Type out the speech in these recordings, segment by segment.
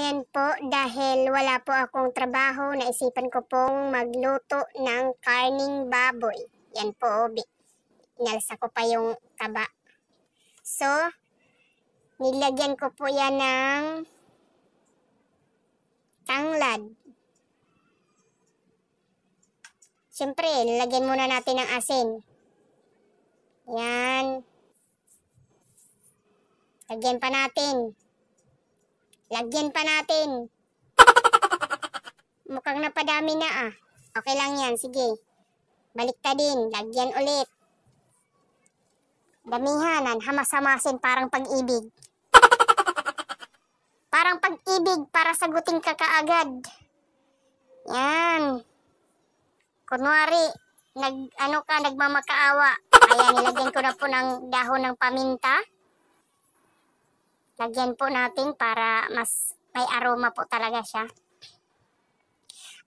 ayan po, dahil wala po akong trabaho, naisipan ko pong magluto ng karning baboy. Yan po, obi. Oh, inalsa ko pa yung kaba. So, nilagyan ko po yan ng tanglad. Siyempre, nilagyan muna natin ng asin. Yan. Lagyan pa natin. Lagyan pa natin. Mukhang napadami na ah. Okay lang yan, sige. Balik ta din, lagyan ulit. Damihanan, hamas-hamasin parang pag-ibig. Parang pag-ibig para sagutin ka kaagad. Yan. Kunwari, nag, ano ka, nagmamakaawa. Kaya nilagyan ko na po ng dahon ng paminta. Lagyan po natin para mas may aroma po talaga siya.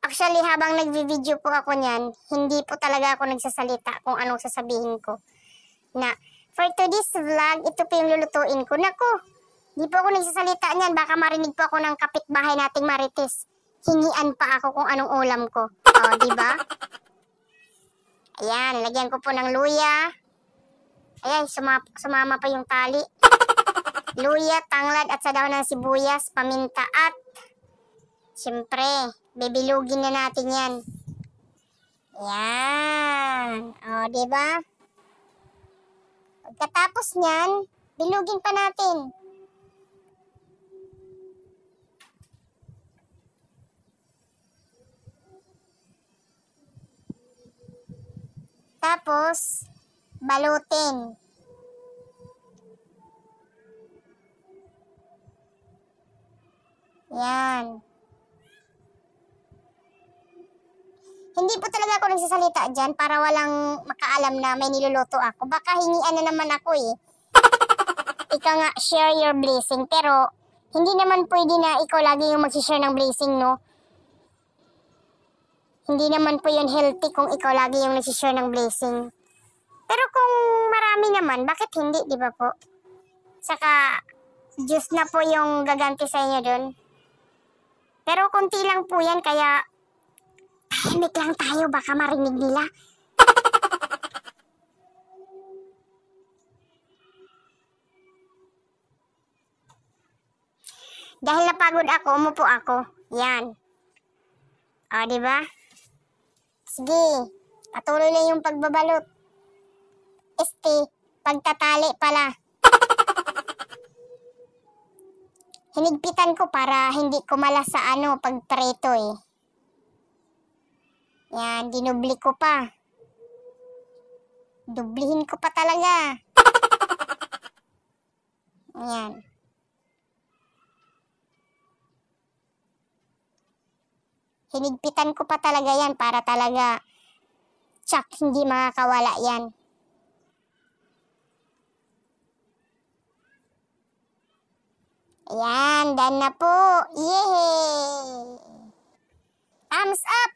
Actually, habang nagvi-video po ako niyan, hindi po talaga ako nagsasalita kung anong sasabihin ko. Na, for today's vlog, ito po yung lulutuin ko. Naku, hindi po ako nagsasalita niyan. Baka marinig po ako ng kapitbahay nating Marites. Hingian pa ako kung anong ulam ko. O, oh, di ba? Ayan, lagyan ko po ng luya. Ayan, sumama, sumama pa yung tali luya, tanglad at sadaw ng sibuyas, paminta at siyempre, bibilugin na natin yan. Yan. 'di ba? Diba? Pagkatapos niyan, bilugin pa natin. Tapos, balutin. Yan. Hindi po talaga ako nagsasalita dyan para walang makaalam na may niluluto ako. Baka hingian na naman ako eh. Ikaw nga, share your blessing. Pero, hindi naman pwede na ikaw lagi yung mag-share ng blessing, no? Hindi naman po yun healthy kung ikaw lagi yung nag-share ng blessing. Pero kung marami naman, bakit hindi, di ba po? Saka, Diyos na po yung gaganti sa inyo dun. Pero konti lang po yan, kaya tahimik lang tayo, baka marinig nila. Dahil napagod ako, umupo ako. Yan. O, di ba? Sige, patuloy na yung pagbabalot. Este, pagtatali pala. hinigpitan ko para hindi kumala sa ano pag preto eh. Yan, dinubli ko pa. Dublihin ko pa talaga. Ayan. Hinigpitan ko pa talaga yan para talaga chak, hindi makakawala yan. Ayan, done na po. Yehey! Thumbs up!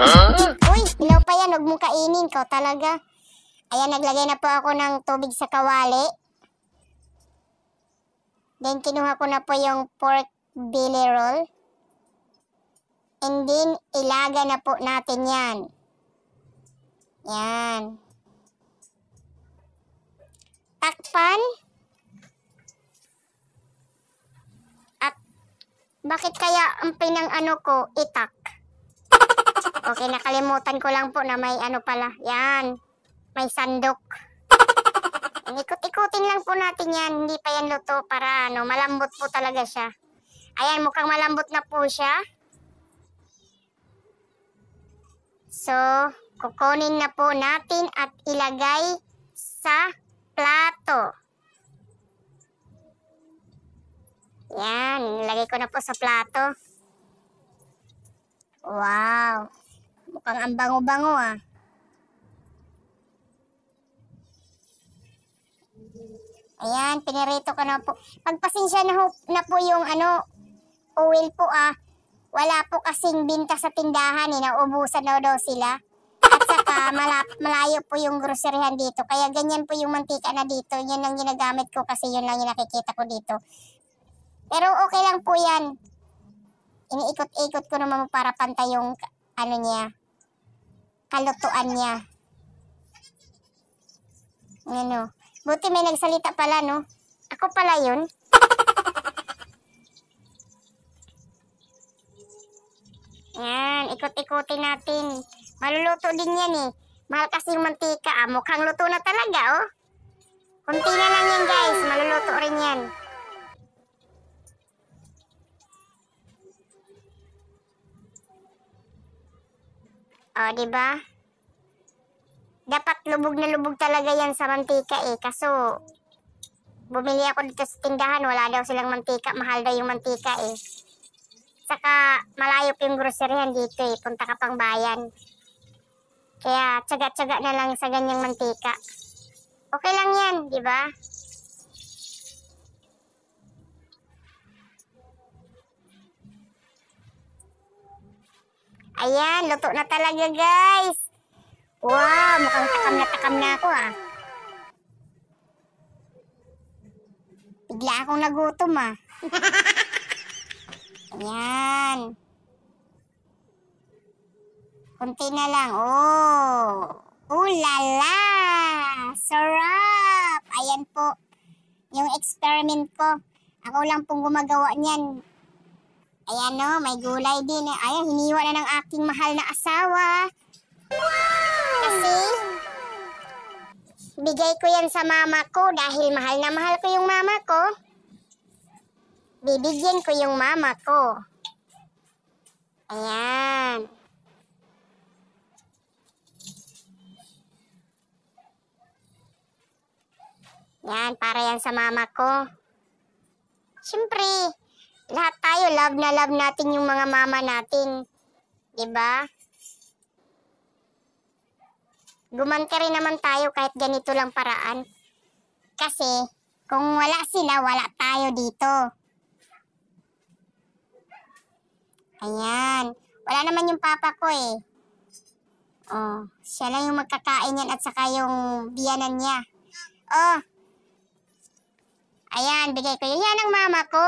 Huh? Uy, ilaw pa yan. Huwag mong kainin ko talaga. Ayan, naglagay na po ako ng tubig sa kawali. Then, kinuha ko na po yung pork belly roll. And then, ilaga na po natin yan. Yan takpan at bakit kaya ang pinang ano ko itak okay nakalimutan ko lang po na may ano pala yan may sandok ikot-ikutin lang po natin yan hindi pa yan luto para ano malambot po talaga siya ayan mukhang malambot na po siya so kukunin na po natin at ilagay sa plastic to. Yan, nilagay ko na po sa plato. Wow, mukhang ang bango-bango ah. Ayan, pinirito ko na po. Pagpasensya na, na po yung ano, oil po ah. Wala po kasing binta sa tindahan eh, naubusan na daw sila uh, malap, malayo po yung groceryhan dito. Kaya ganyan po yung mantika na dito. Yun ang ginagamit ko kasi yun lang yung nakikita ko dito. Pero okay lang po yan. Iniikot-ikot ko naman para pantay yung ano niya, kalutuan niya. Ano. Buti may nagsalita pala, no? Ako pala yun. Yan, ikot-ikotin natin. Maluluto din yan eh. Mahal kasi yung mantika. Ah. Mukhang luto na talaga oh. Kunti na lang yan guys. Maluluto rin yan. Oh, di ba? Dapat lubog na lubog talaga yan sa mantika eh. Kaso, bumili ako dito sa tindahan. Wala daw silang mantika. Mahal daw yung mantika eh. Saka, malayo pa yung groceryan dito eh. Punta ka pang bayan. Kaya tsaga-tsaga na lang sa ganyang mantika. Okay lang yan, di ba? Ayan, luto na talaga guys. Wow, mukhang takam na takam na ako ah. Bigla akong nagutom ah. Ayan. Kunti na lang. Oh! Oh la la. Sarap! Ayan po. Yung experiment ko. Ako lang pong gumagawa niyan. Ayan no, oh. may gulay din. Eh. Ayan, hiniwa na ng aking mahal na asawa. Wow! Kasi, bigay ko yan sa mama ko dahil mahal na mahal ko yung mama ko. Bibigyan ko yung mama ko. Ayan. Yan, para yan sa mama ko. Siyempre, lahat tayo love na love natin yung mga mama natin. 'Di ba? Gumante rin naman tayo kahit ganito lang paraan. Kasi kung wala sila, wala tayo dito. Ayan. Wala naman yung papa ko eh. Oh, siya lang yung magkakain yan at saka yung biyanan niya. Oh, Ayan, bigay ko yun. Yan ang mama ko.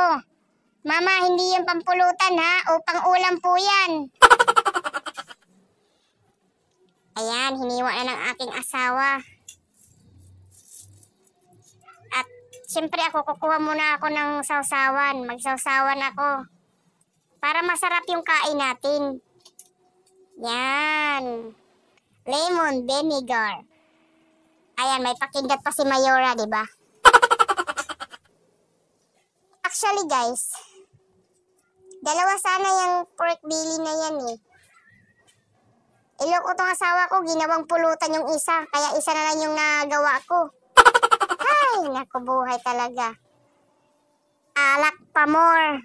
Mama, hindi yung pampulutan ha. O pang ulam po yan. Ayan, hiniwa na ng aking asawa. At siyempre ako, kukuha muna ako ng sausawan. Magsausawan ako. Para masarap yung kain natin. Yan. Lemon vinegar. Ayan, may pakinggat pa si Mayora, di ba? Actually guys, dalawa sana yung pork belly na yan eh. Iloko tong asawa ko, ginawang pulutan yung isa, kaya isa na lang yung nagawa ko. Ay, naku talaga. Alak pa more.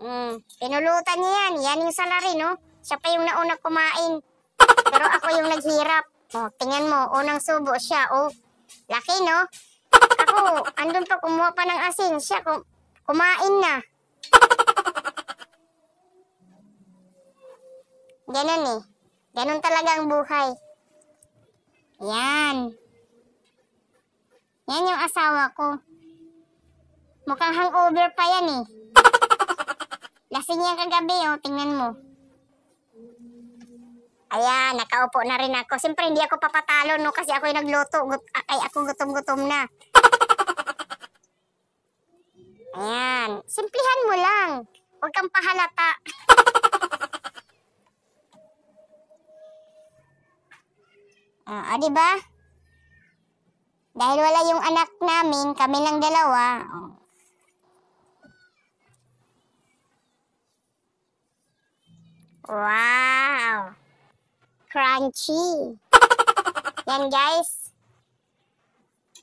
Mm, pinulutan niya yan, yan yung salary no. Siya pa yung nauna kumain. Pero ako yung naghirap. Oh, tingnan mo, unang subo siya, oh. Laki no? ako, andun pa kumuha pa ng asin. Siya kum kumain na. Ganun eh. Ganun talaga ang buhay. Yan. Yan yung asawa ko. Mukhang hangover pa yan eh. Lasing yan kagabi oh, tingnan mo. Ayan, nakaupo na rin ako. Siyempre, hindi ako papatalo, no? Kasi ako yung nagluto. Gut- ay, ako gutom-gutom na. Ayan. Simplihan mo lang. Huwag kang pahalata. ah, oh, ah, di ba? Dahil wala yung anak namin, kami lang dalawa. Oh. Wow! Crunchy! Yan guys,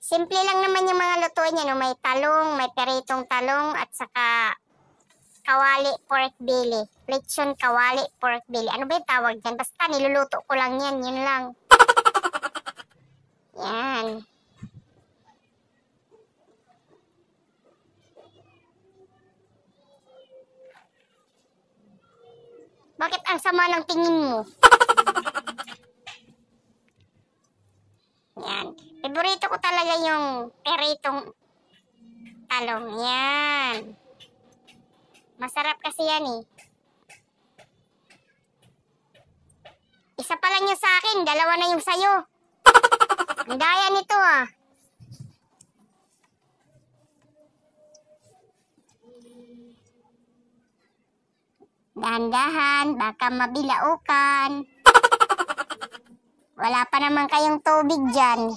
Simple lang naman yung mga lutuin niya. No? May talong, may peritong talong at saka kawali pork belly. Lechon kawali pork belly. Ano ba yung tawag dyan? Basta niluluto ko lang yan. Yun lang. yan. Bakit ang sama ng tingin mo? talaga yung peritong talong. Yan. Masarap kasi yan eh. Isa pa lang yung sa akin, dalawa na yung sa'yo. Ang daya nito ah. Dahan-dahan, baka mabilaukan. Wala pa naman kayong tubig dyan.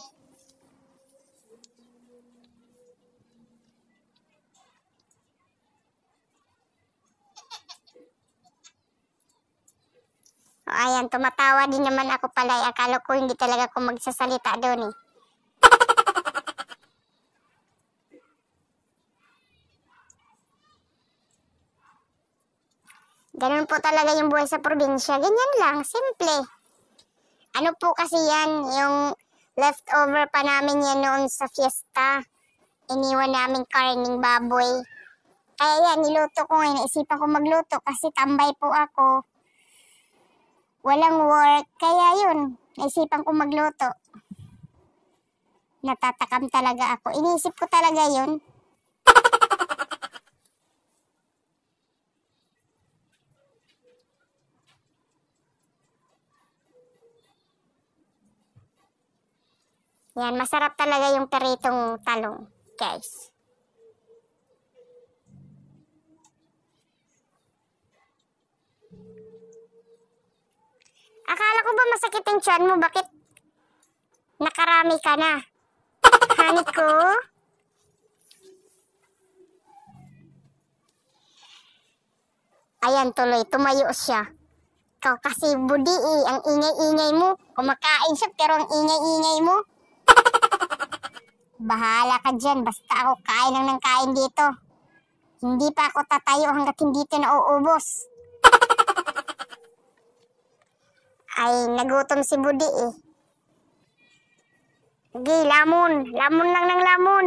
O, ayan, tumatawa din naman ako pala. Eh, akala ko hindi talaga ako magsasalita doon eh. Ganun po talaga yung buhay sa probinsya. Ganyan lang, simple. Ano po kasi yan, yung leftover pa namin yan noon sa fiesta. Iniwan namin karning baboy. Kaya yan, niluto ko ngayon. Isipan ko magluto kasi tambay po ako walang work. Kaya yun, naisipan ko magluto. Natatakam talaga ako. Iniisip ko talaga yun. Yan, masarap talaga yung peritong talong, guys. Akala ko ba masakit ang tiyan mo? Bakit nakarami ka na? Hanit ko? Ayan tuloy, tumayo siya. Ikaw kasi budi eh, ang ingay-ingay mo. Kumakain siya pero ang ingay-ingay mo. Bahala ka dyan, basta ako kain lang nang kain dito. Hindi pa ako tatayo hanggat hindi ito nauubos. ay nagutom si Budi eh. Gi, lamon. Lamon lang ng lamon.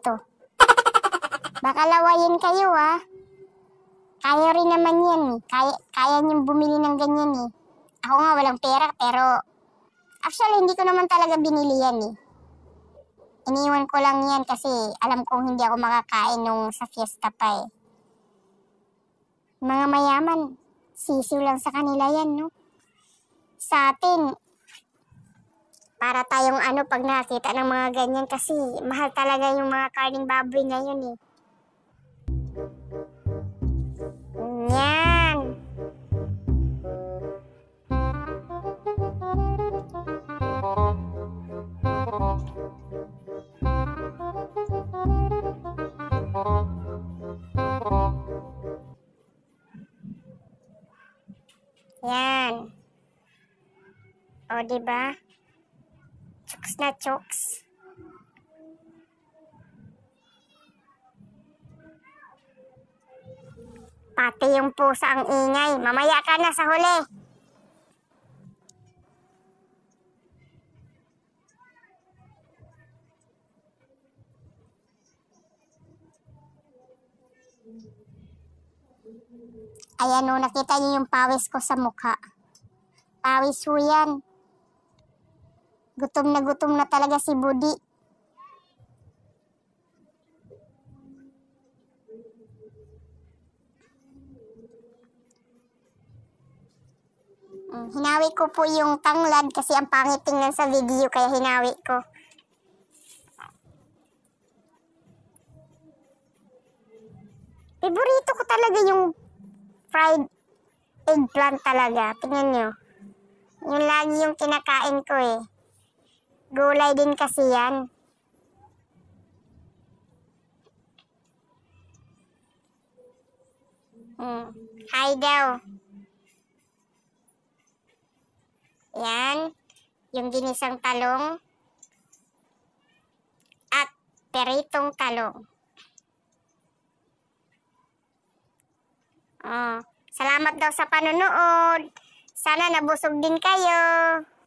ito. Baka lawayin kayo ah. Kaya rin naman yan eh. Kaya, kaya niyong bumili ng ganyan eh. Ako nga walang pera pero actually hindi ko naman talaga binili yan eh. Iniwan ko lang yan kasi alam kong hindi ako makakain nung sa fiesta pa eh. Mga mayaman, sisiw lang sa kanila yan no. Sa atin, para tayong ano pag nakita ng mga ganyan kasi mahal talaga yung mga karning baboy ngayon eh. Yan. Yan. O, diba? ba? na chokes. Pati yung pusa ang ingay. Mamaya ka na sa huli. Ayan o, oh, nakita niyo yung pawis ko sa mukha. Pawis ho yan. Gutom na gutom na talaga si Budi. Mm, hinawi ko po yung tanglad kasi ang pangit tingnan sa video kaya hinawi ko. Favorito ko talaga yung fried eggplant talaga. Tingnan nyo. Yun lagi yung kinakain ko eh. Gulay din kasi yan. Hmm. Hi daw. Yan. Yung ginisang talong. At peritong talong. Oh, salamat daw sa panonood. Sana nabusog din kayo.